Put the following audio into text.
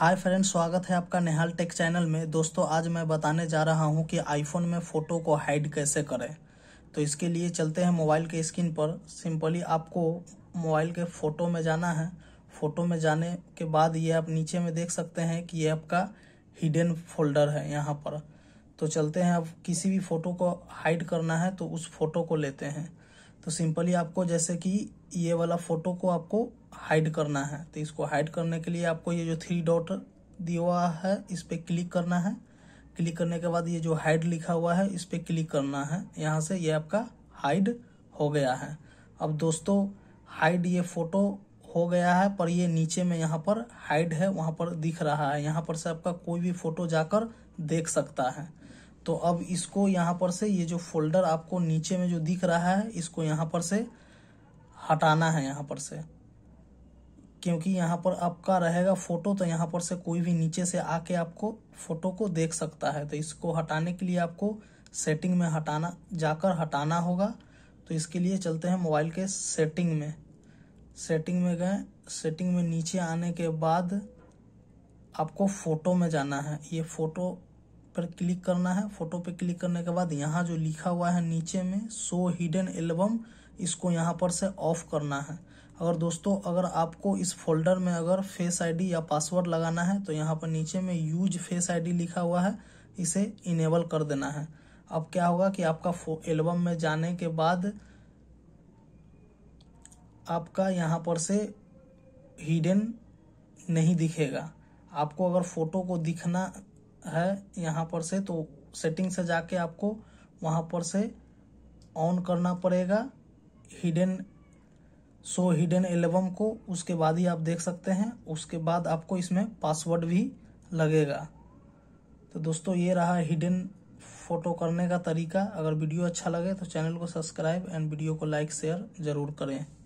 hi friend स्वागत है आपका नेहाल टेक चैनल में दोस्तों आज मैं बताने जा रहा हूं कि आईफोन में फ़ोटो को हाइड कैसे करें तो इसके लिए चलते हैं मोबाइल के स्क्रीन पर सिंपली आपको मोबाइल के फ़ोटो में जाना है फ़ोटो में जाने के बाद ये आप नीचे में देख सकते हैं कि ये आपका हिडन फोल्डर है यहाँ पर तो चलते हैं अब किसी भी फ़ोटो को हाइड करना है तो उस फोटो को लेते हैं तो सिंपली आपको जैसे कि ये वाला फोटो को आपको हाइड करना है तो इसको हाइड करने के लिए आपको ये जो थ्री डॉट दिया हुआ है इस पर क्लिक करना है क्लिक करने के बाद ये जो हाइड लिखा हुआ है इस पर क्लिक करना है यहाँ से ये आपका हाइड हो गया है अब दोस्तों हाइड ये फोटो हो गया है पर ये नीचे में यहाँ पर हाइड है वहाँ पर दिख रहा है यहाँ पर से आपका कोई भी फोटो जाकर देख सकता है तो अब इसको यहाँ पर से ये जो फोल्डर आपको नीचे में जो दिख रहा है इसको यहाँ पर से हटाना है यहाँ पर से क्योंकि यहाँ पर आपका रहेगा फ़ोटो तो यहाँ पर से कोई भी नीचे से आके आपको फ़ोटो को देख सकता है तो इसको हटाने के लिए आपको सेटिंग में हटाना जाकर हटाना होगा तो इसके लिए चलते हैं मोबाइल के सेटिंग में सेटिंग में गए सेटिंग में नीचे आने के बाद आपको फ़ोटो में जाना है ये फ़ोटो पर क्लिक करना है फोटो पे क्लिक करने के बाद यहाँ जो लिखा हुआ है नीचे में सो हिडन एल्बम इसको यहाँ पर से ऑफ करना है अगर दोस्तों अगर आपको इस फोल्डर में अगर फेस आईडी या पासवर्ड लगाना है तो यहाँ पर नीचे में यूज फेस आईडी लिखा हुआ है इसे इनेबल कर देना है अब क्या होगा कि आपका एल्बम में जाने के बाद आपका यहाँ पर से हिडन नहीं दिखेगा आपको अगर फोटो को दिखना है यहाँ पर से तो सेटिंग से जाके आपको वहाँ पर से ऑन करना पड़ेगा हिडन सो हिडन एल्बम को उसके बाद ही आप देख सकते हैं उसके बाद आपको इसमें पासवर्ड भी लगेगा तो दोस्तों ये रहा हिडन फ़ोटो करने का तरीका अगर वीडियो अच्छा लगे तो चैनल को सब्सक्राइब एंड वीडियो को लाइक शेयर ज़रूर करें